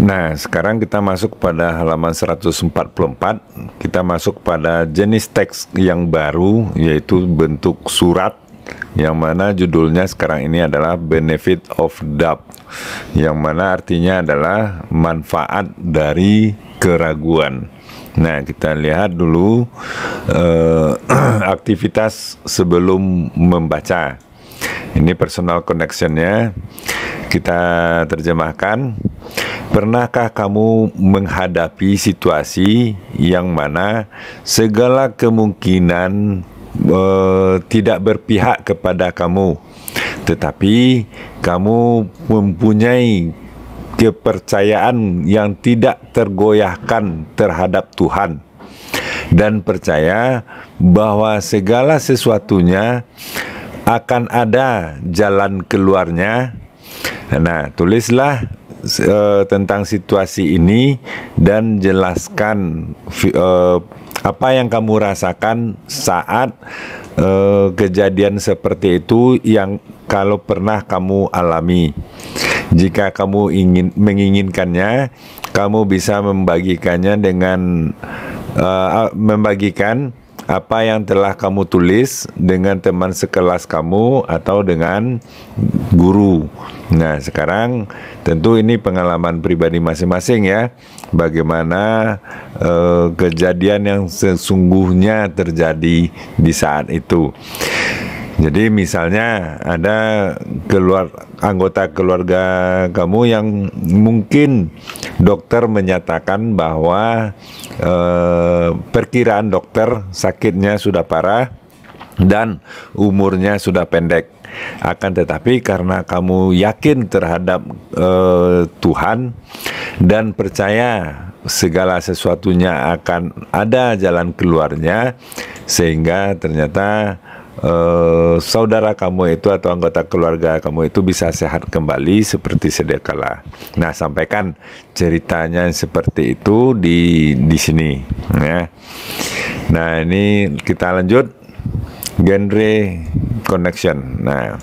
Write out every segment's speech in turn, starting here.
Nah, sekarang kita masuk pada halaman 144. Kita masuk pada jenis teks yang baru yaitu bentuk surat yang mana judulnya sekarang ini adalah benefit of doubt yang mana artinya adalah manfaat dari keraguan. Nah, kita lihat dulu eh, aktivitas sebelum membaca. Ini personal connection-nya. kita terjemahkan Pernahkah kamu menghadapi situasi yang mana segala kemungkinan e, tidak berpihak kepada kamu, tetapi kamu mempunyai kepercayaan yang tidak tergoyahkan terhadap Tuhan? dan percaya bahwa segala sesuatunya akan ada jalan keluarnya. Nah, tulislah Eh, tentang situasi ini dan jelaskan uh, apa yang kamu rasakan saat uh, kejadian seperti itu yang kalau pernah kamu alami. Jika kamu ingin menginginkannya, kamu bisa membagikannya dengan uh, membagikan apa yang telah kamu tulis dengan teman sekelas kamu atau dengan guru. Nah, sekarang tentu ini pengalaman pribadi masing-masing ya, bagaimana eh, kejadian yang sesungguhnya terjadi di saat itu. Jadi misalnya ada keluar anggota keluarga kamu yang mungkin dokter menyatakan bahwa eh, perkiraan dokter sakitnya sudah parah dan umurnya sudah pendek. Akan tetapi karena kamu yakin terhadap eh, Tuhan dan percaya segala sesuatunya akan ada jalan keluarnya sehingga ternyata Eh, saudara kamu itu atau anggota keluarga kamu itu bisa sehat kembali seperti sedia kala. Nah, sampaikan ceritanya seperti itu di di sini ya. Nah, ini kita lanjut genre connection. Nah,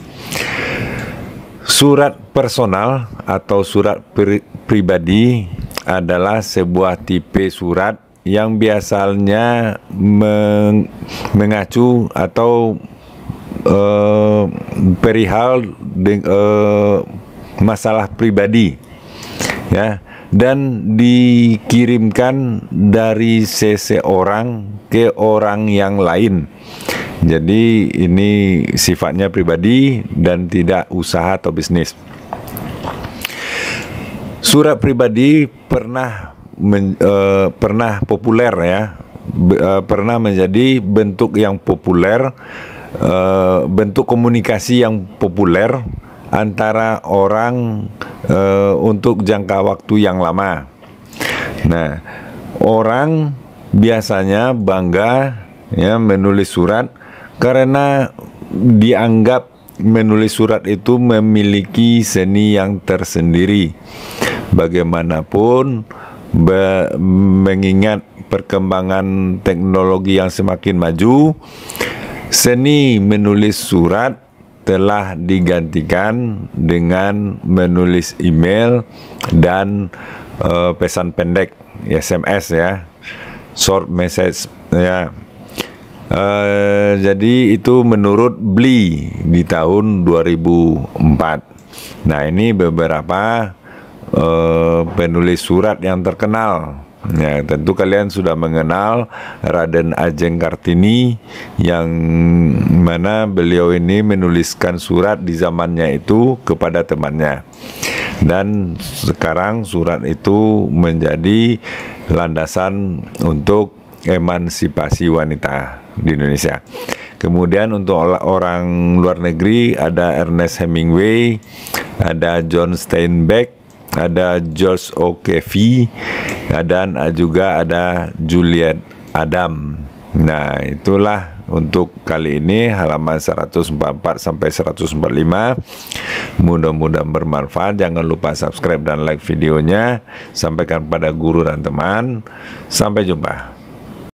surat personal atau surat pri pribadi adalah sebuah tipe surat yang biasanya meng mengacu atau eh, perihal de uh, eh, masalah pribadi ya dan dikirimkan dari seseorang ke orang yang lain. Jadi ini sifatnya pribadi dan tidak usaha atau bisnis. Surat pribadi pernah men, uh, pernah populer ya uh, pernah menjadi bentuk yang populer uh, bentuk komunikasi yang populer antara orang uh, untuk jangka waktu yang lama. Nah, orang biasanya bangga ya menulis surat karena dianggap menulis surat itu memiliki seni yang tersendiri. Bagaimanapun Be mengingat perkembangan teknologi yang semakin maju, seni menulis surat telah digantikan dengan menulis email dan uh, pesan pendek SMS ya, short message ya. Uh, jadi itu menurut Bli di tahun 2004. Nah ini beberapa Eh, penulis surat yang terkenal. Ya, tentu kalian sudah mengenal Raden Ajeng Kartini yang mana beliau ini menuliskan surat di zamannya itu kepada temannya. Dan sekarang surat itu menjadi landasan untuk emansipasi wanita di Indonesia. Kemudian untuk orang luar negeri ada Ernest Hemingway, ada John Steinbeck, ada George O'Keefe dan juga ada Juliet Adam. Nah, itulah untuk kali ini halaman 144 sampai 145. Mudah-mudahan bermanfaat. Jangan lupa subscribe dan like videonya. Sampaikan pada guru dan teman. Sampai jumpa.